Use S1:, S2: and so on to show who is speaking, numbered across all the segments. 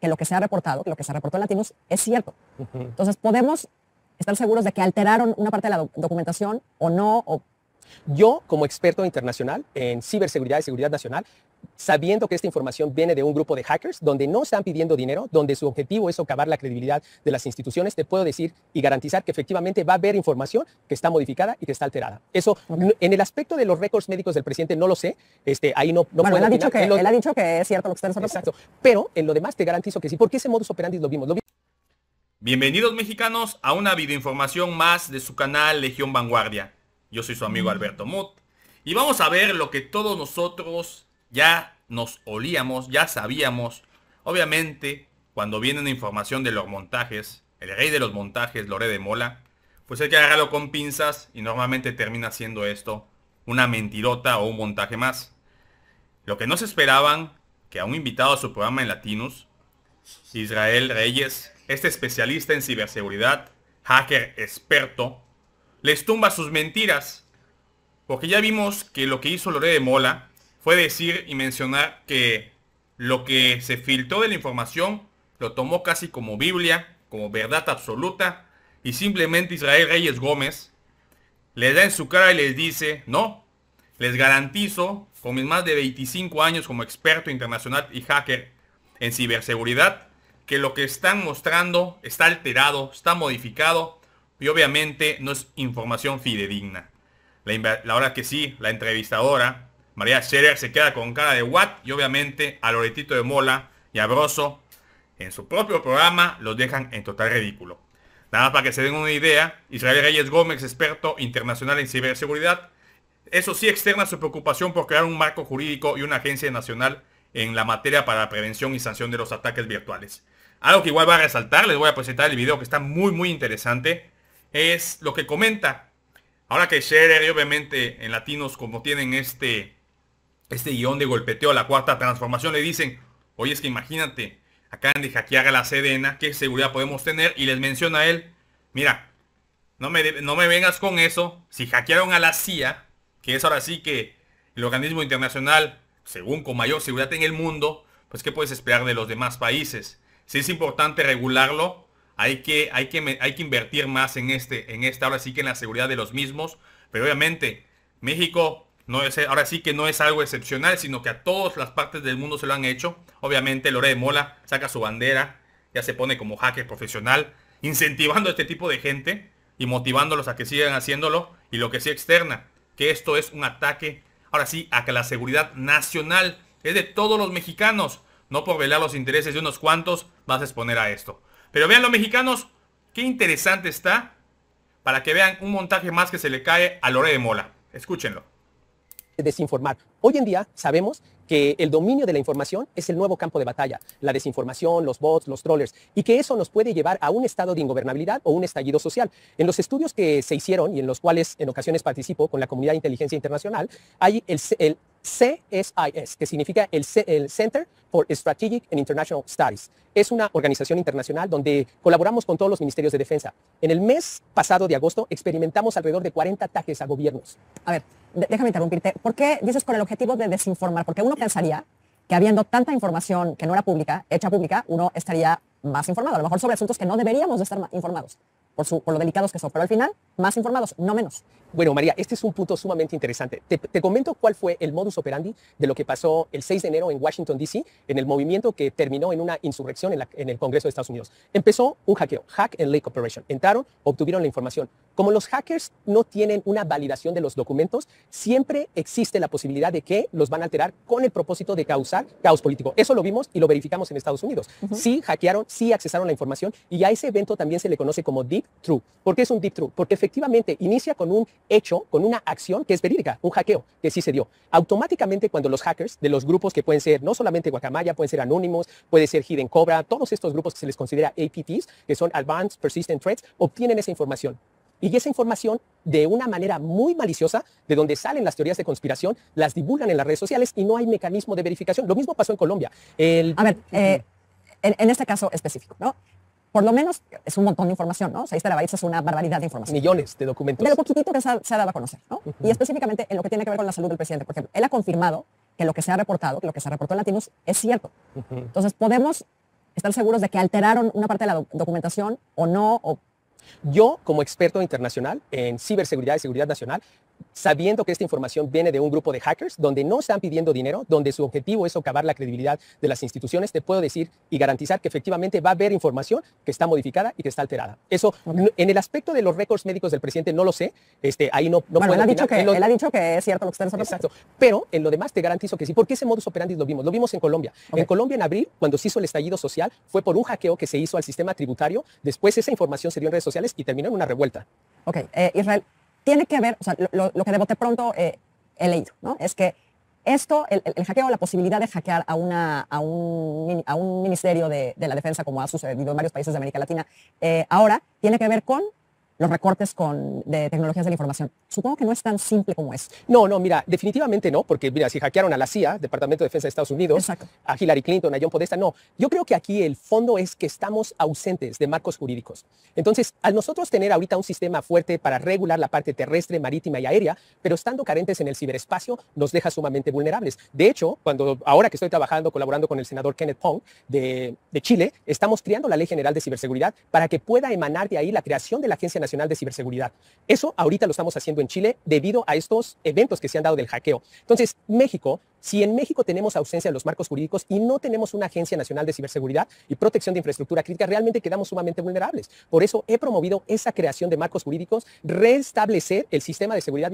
S1: que lo que se ha reportado, que lo que se reportó en Latinos es cierto. Entonces podemos estar seguros de que alteraron una parte de la documentación o no, o
S2: yo, como experto internacional en ciberseguridad y seguridad nacional, sabiendo que esta información viene de un grupo de hackers, donde no están pidiendo dinero, donde su objetivo es socavar la credibilidad de las instituciones, te puedo decir y garantizar que efectivamente va a haber información que está modificada y que está alterada. Eso, en el aspecto de los récords médicos del presidente, no lo sé, este, ahí no, bueno, él, ha dicho que, es cierto lo que está diciendo. Exacto, pero en lo demás te garantizo que sí, porque ese modus operandi Lo vimos.
S3: Bienvenidos mexicanos a una videoinformación más de su canal Legión Vanguardia. Yo soy su amigo mm. Alberto Mut. Y vamos a ver lo que todos nosotros ya nos olíamos, ya sabíamos. Obviamente, cuando viene una información de los montajes, el rey de los montajes, Lore de Mola, pues hay que agarrarlo con pinzas y normalmente termina siendo esto una mentirota o un montaje más. Lo que no se esperaban, que a un invitado a su programa en Latinus, Israel Reyes, este especialista en ciberseguridad, hacker experto, les tumba sus mentiras. Porque ya vimos que lo que hizo Lore de Mola fue decir y mencionar que lo que se filtró de la información lo tomó casi como Biblia, como verdad absoluta, y simplemente Israel Reyes Gómez le da en su cara y les dice, no, les garantizo, con mis más de 25 años como experto internacional y hacker en ciberseguridad, que lo que están mostrando está alterado, está modificado y obviamente no es información fidedigna. La, hora que sí, la entrevistadora, María Scherer, se queda con cara de what y obviamente a Loretito de Mola y a Broso en su propio programa los dejan en total ridículo. Nada más para que se den una idea, Israel Reyes Gómez, experto internacional en ciberseguridad, eso sí externa su preocupación por crear un marco jurídico y una agencia nacional en la materia para la prevención y sanción de los ataques virtuales. Algo que igual va a resaltar, les voy a presentar el video que está muy muy interesante es lo que comenta. Ahora que Scherer, obviamente, en latinos, como tienen este, este guión de golpeteo a la cuarta transformación, le dicen, oye, es que imagínate, acá de hackear a la Sedena, ¿qué seguridad podemos tener? Y les menciona él, mira, no me, no me vengas con eso, si hackearon a la CIA, que es ahora sí que el organismo internacional, según con mayor seguridad en el mundo, pues ¿qué puedes esperar de los demás países? Si es importante regularlo, hay que, hay que, hay que invertir más en este, en esta, ahora sí que en la seguridad de los mismos. Pero obviamente, México no es, ahora sí que no es algo excepcional, sino que a todas las partes del mundo se lo han hecho. Obviamente, Lore de Mola saca su bandera, ya se pone como hacker profesional, incentivando a este tipo de gente y motivándolos a que sigan haciéndolo. Y lo que sí externa, que esto es un ataque, ahora sí, a que la seguridad nacional es de todos los mexicanos. No por velar los intereses de unos cuantos vas a exponer a esto. Pero vean los mexicanos, qué interesante está para que vean un montaje más que se le cae a Lore de Mola. Escúchenlo.
S2: Desinformar Hoy en día sabemos que el dominio de la información es el nuevo campo de batalla, la desinformación, los bots, los trollers, y que eso nos puede llevar a un estado de ingobernabilidad o un estallido social. En los estudios que se hicieron y en los cuales en ocasiones participo con la comunidad de inteligencia internacional, hay el, CSIS, que significa el, Center for Strategic and International Studies. Es una organización internacional donde colaboramos con todos los ministerios de defensa. En el mes pasado de agosto experimentamos alrededor de 40 ataques a gobiernos. A ver, déjame interrumpirte. ¿Por qué dices
S1: con el objetivo de desinformar, porque uno pensaría que habiendo tanta información que no era pública, hecha pública, uno estaría más informado, a lo mejor sobre asuntos que no deberíamos de estar informados. Por, lo delicados que son, pero al
S2: final, más informados, no menos. Bueno, María, este es un punto sumamente interesante. Te, comento cuál fue el modus operandi de lo que pasó el 6 de enero en Washington, D.C., en el movimiento que terminó en una insurrección en, el Congreso de Estados Unidos. Empezó un hackeo, Hack and Lake Operation. Entraron, obtuvieron la información. Como los hackers no tienen una validación de los documentos, siempre existe la posibilidad de que los van a alterar con el propósito de causar caos político. Eso lo vimos y lo verificamos en Estados Unidos. Sí, hackearon, sí accesaron la información y a ese evento también se le conoce como deep true. ¿Por qué es un deep true? Porque efectivamente inicia con un hecho, con una acción que es verídica, un hackeo que sí se dio. Automáticamente cuando los hackers de los grupos que pueden ser no solamente Guacamaya, pueden ser Anónimos, puede ser Hidden Cobra, todos estos grupos que se les considera APTs, que son Advanced Persistent Threats, obtienen esa información. Y esa información, de una manera muy maliciosa, de donde salen las teorías de conspiración, las divulgan en las redes sociales y no hay mecanismo de verificación. Lo mismo pasó en Colombia. El... A ver, eh,
S1: en, este caso específico, ¿no? por lo menos es un montón de información, ¿no? 6 terabytes es una barbaridad de información.
S2: Millones de documentos. De
S1: poquitito que se ha, dado a conocer, ¿no? Y específicamente en lo que tiene que ver con la salud del presidente. Por ejemplo, él ha confirmado que lo que se ha reportado, que lo que se reportó en Latinos es cierto. Entonces, podemos estar seguros de que alteraron una parte de la documentación o no,
S2: yo, como experto internacional en ciberseguridad y seguridad nacional, sabiendo que esta información viene de un grupo de hackers donde no están pidiendo dinero, donde su objetivo es socavar la credibilidad de las instituciones, te puedo decir y garantizar que efectivamente va a haber información que está modificada y que está alterada. Eso, en el aspecto de los récords médicos del presidente, no lo sé. Este, ahí no, no bueno, él, ha dicho que,
S1: que es cierto lo que Exacto.
S2: Pero en lo demás te garantizo que sí. porque ese modus operandi lo vimos? Lo vimos en Colombia. En Colombia, en abril, cuando se hizo el estallido social, fue por un hackeo que se hizo al sistema tributario. Después esa información se dio en redes sociales y terminó en una revuelta.
S1: Ok, eh, Israel, tiene que ver, o sea, lo, que de bote pronto eh, he leído, ¿no? Es que esto, el, hackeo, la posibilidad de hackear a, una, a, un, ministerio de, la defensa, como ha sucedido en varios países de América Latina, eh, ahora tiene que ver con los recortes con, de tecnologías de la información. Supongo que no es tan simple como es.
S2: No, no, mira, definitivamente no, porque mira, si hackearon a la CIA, Departamento de Defensa de Estados Unidos, a Hillary Clinton, a John Podesta, no. Yo creo que aquí el fondo es que estamos ausentes de marcos jurídicos. Entonces, al nosotros tener ahorita un sistema fuerte para regular la parte terrestre, marítima y aérea, pero estando carentes en el ciberespacio, nos deja sumamente vulnerables. De hecho, cuando ahora que estoy trabajando, colaborando con el senador Kenneth Pong de, de Chile, estamos creando la Ley General de Ciberseguridad para que pueda emanar de ahí la creación de la Agencia Nacional de Ciberseguridad. Eso ahorita lo estamos haciendo en Chile debido a estos eventos que se han dado del hackeo. Entonces, México si en México tenemos ausencia de los marcos jurídicos y no tenemos una Agencia Nacional de Ciberseguridad y Protección de Infraestructura Crítica, realmente quedamos sumamente vulnerables. Por eso he promovido esa creación de marcos jurídicos, restablecer el sistema de seguridad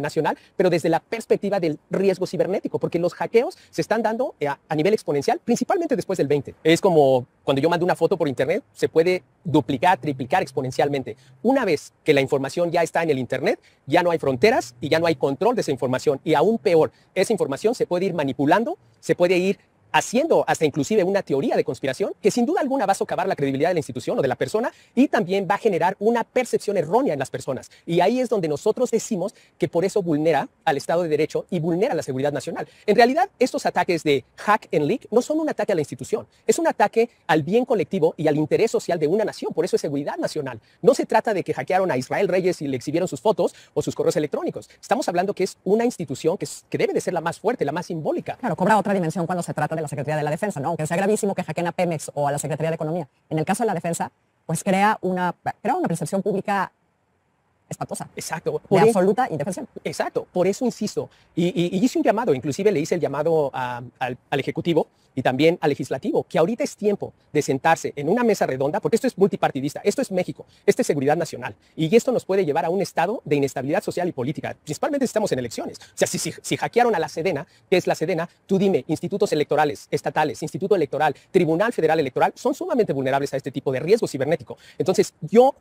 S2: nacional, pero desde la perspectiva del riesgo cibernético, porque los hackeos se están dando eh, a, nivel exponencial, principalmente después del 20. Es como cuando yo mando una foto por Internet, se puede duplicar, triplicar exponencialmente. Una vez que la información ya está en el Internet, ya no hay fronteras y ya no hay control de esa información. Y aún peor, esa información se puede ir manipulando, se puede ir haciendo hasta inclusive una teoría de conspiración que sin duda alguna va a socavar la credibilidad de la institución o de la persona y también va a generar una percepción errónea en las personas. Y ahí es donde nosotros decimos que por eso vulnera al Estado de Derecho y vulnera la seguridad nacional. En realidad, estos ataques de hack and leak no son un ataque a la institución, es un ataque al bien colectivo y al interés social de una nación, por eso es seguridad nacional. No se trata de que hackearon a Israel Reyes y le exhibieron sus fotos o sus correos electrónicos. Estamos hablando que es una institución que, debe de ser la más fuerte, la más simbólica.
S1: Claro, cobra otra dimensión cuando se trata de a la Secretaría de la Defensa, ¿no? Aunque sea gravísimo que hackeen a Pemex o a la Secretaría de Economía. En el caso de la Defensa, pues crea una, crea una percepción pública
S2: espantosa. Exacto. de absoluta indefensión. Exacto. Por eso insisto. Y, hice un llamado, inclusive le hice el llamado al, Ejecutivo y también al Legislativo, que ahorita es tiempo de sentarse en una mesa redonda, porque esto es multipartidista, esto es México, esto es seguridad nacional. Y esto nos puede llevar a un estado de inestabilidad social y política, principalmente estamos en elecciones. O sea, si, si hackearon a la Sedena, que es la Sedena, tú dime, institutos electorales, estatales, instituto electoral, Tribunal Federal Electoral, son sumamente vulnerables a este tipo de riesgo cibernético. Entonces, yo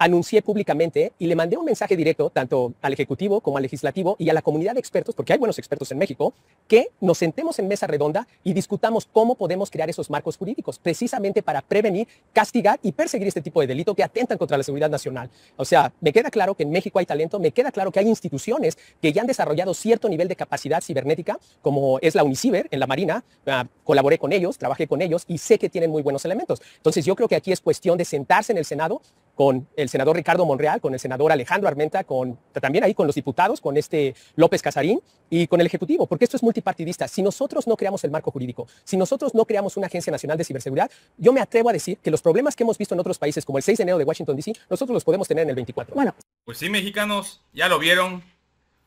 S2: anuncié públicamente y le mandé un mensaje directo tanto al Ejecutivo como al Legislativo y a la comunidad de expertos, porque hay buenos expertos en México, que nos sentemos en mesa redonda y discutamos cómo podemos crear esos marcos jurídicos, precisamente para prevenir, castigar y perseguir este tipo de delito que atentan contra la seguridad nacional. O sea, me queda claro que en México hay talento, me queda claro que hay instituciones que ya han desarrollado cierto nivel de capacidad cibernética, como es la Uniciber en la Marina, ah, colaboré con ellos, trabajé con ellos y sé que tienen muy buenos elementos. Entonces yo creo que aquí es cuestión de sentarse en el Senado con el senador Ricardo Monreal, con el senador Alejandro Armenta, con, también ahí con los diputados, con este López Casarín y con el Ejecutivo, porque esto es multipartidista. Si nosotros no creamos el marco jurídico, si nosotros no creamos una Agencia Nacional de Ciberseguridad, yo me atrevo a decir que los problemas que hemos visto en otros países, como el 6 de enero de Washington, D.C., nosotros los podemos tener en el 24. Bueno.
S3: Pues sí, mexicanos, ya lo vieron.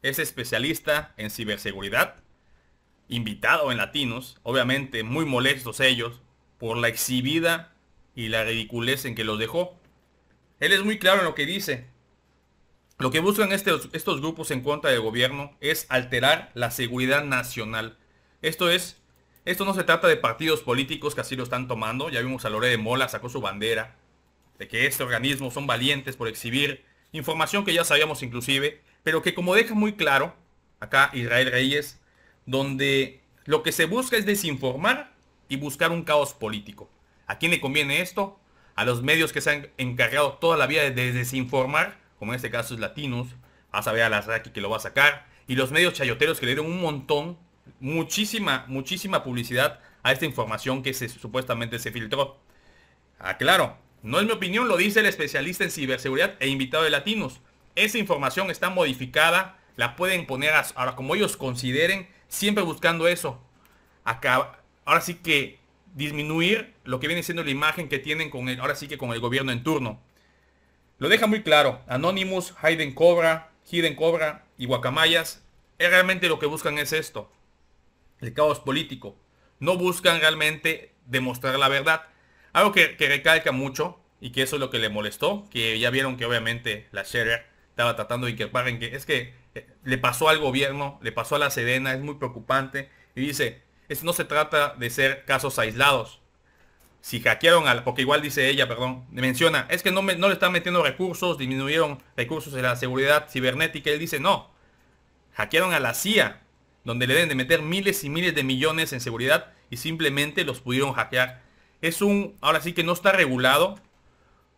S3: ese especialista en ciberseguridad, invitado en Latinos, obviamente muy molestos ellos por la exhibida y la ridiculez en que los dejó. Él es muy claro en lo que dice. Lo que buscan estos, grupos en contra del gobierno es alterar la seguridad nacional. Esto es, esto no se trata de partidos políticos que así lo están tomando. Ya vimos a Lore de Mola sacó su bandera de que este organismo son valientes por exhibir información que ya sabíamos inclusive, pero que como deja muy claro acá Israel Reyes, donde lo que se busca es desinformar y buscar un caos político. ¿A quién le conviene esto? a los medios que se han encargado toda la vida de desinformar, como en este caso es Latinos, a saber a Raki que lo va a sacar, y los medios chayoteros que le dieron un montón, muchísima, muchísima publicidad a esta información que supuestamente se filtró. Aclaro, no es mi opinión, lo dice el especialista en ciberseguridad e invitado de Latinos. Esa información está modificada, la pueden poner a, como ellos consideren, siempre buscando eso. ahora sí que disminuir lo que viene siendo la imagen que tienen con el, ahora sí que con el gobierno en turno. Lo deja muy claro, Anonymous, Hayden Cobra, Hidden Cobra y Guacamayas, es eh, realmente lo que buscan es esto, el caos político. No buscan realmente demostrar la verdad. Algo que, recalca mucho y que eso es lo que le molestó, que ya vieron que obviamente la Scherer estaba tratando de inquietar en que es que eh, le pasó al gobierno, le pasó a la Serena, es muy preocupante y dice, no se trata de ser casos aislados. Si hackearon al, porque igual dice ella, perdón, menciona, es que no, me, no le están metiendo recursos, disminuyeron recursos de la seguridad cibernética. Él dice, no, hackearon a la CIA, donde le deben de meter miles y miles de millones en seguridad y simplemente los pudieron hackear. Es un, ahora sí que no está regulado,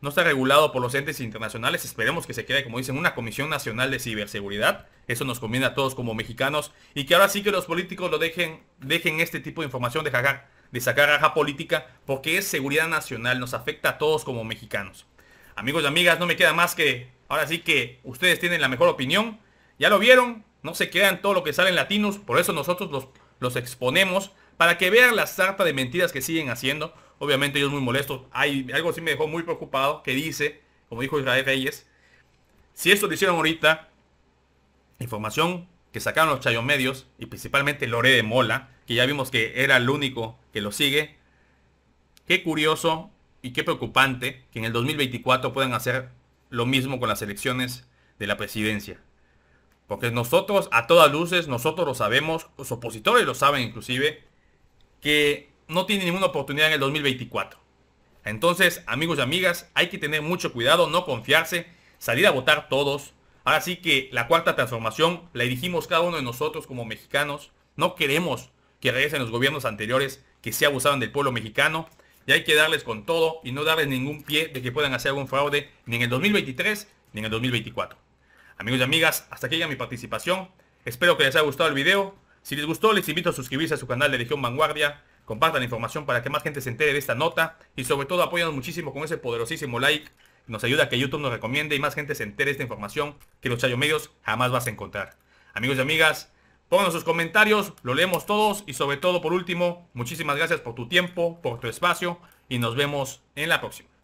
S3: no está regulado por los entes internacionales, esperemos que se quede, como dicen, una Comisión Nacional de Ciberseguridad eso nos conviene a todos como mexicanos. Y que ahora sí que los políticos lo dejen, dejen este tipo de información de, jajar, de sacar raja política, porque es seguridad nacional, nos afecta a todos como mexicanos. Amigos y amigas, no me queda más que, ahora sí que ustedes tienen la mejor opinión. Ya lo vieron, no se quedan todo lo que salen latinos, por eso nosotros los, los exponemos para que vean la sarta de mentiras que siguen haciendo. Obviamente ellos muy molestos. Hay algo sí me dejó muy preocupado que dice, como dijo Israel Reyes, si esto lo hicieron ahorita, Información que sacaron los Chayos Medios y principalmente Lore de Mola, que ya vimos que era el único que lo sigue. Qué curioso y qué preocupante que en el 2024 puedan hacer lo mismo con las elecciones de la presidencia. Porque nosotros, a todas luces, nosotros lo sabemos, los opositores lo saben inclusive, que no tienen ninguna oportunidad en el 2024. Entonces, amigos y amigas, hay que tener mucho cuidado, no confiarse, salir a votar todos, Ahora sí que la cuarta transformación la dirigimos cada uno de nosotros como mexicanos. No queremos que regresen los gobiernos anteriores que se abusaban del pueblo mexicano. Y hay que darles con todo y no darles ningún pie de que puedan hacer algún fraude ni en el 2023 ni en el 2024. Amigos y amigas, hasta aquí llega mi participación. Espero que les haya gustado el video. Si les gustó, les invito a suscribirse a su canal de Legión Vanguardia. Compartan la información para que más gente se entere de esta nota. Y sobre todo, apoyanos muchísimo con ese poderosísimo like nos ayuda a que YouTube nos recomiende y más gente se entere esta información que los Chayo Medios jamás vas a encontrar. Amigos y amigas, pongan sus comentarios, lo leemos todos y sobre todo por último, muchísimas gracias por tu tiempo, por tu espacio y nos vemos en la próxima.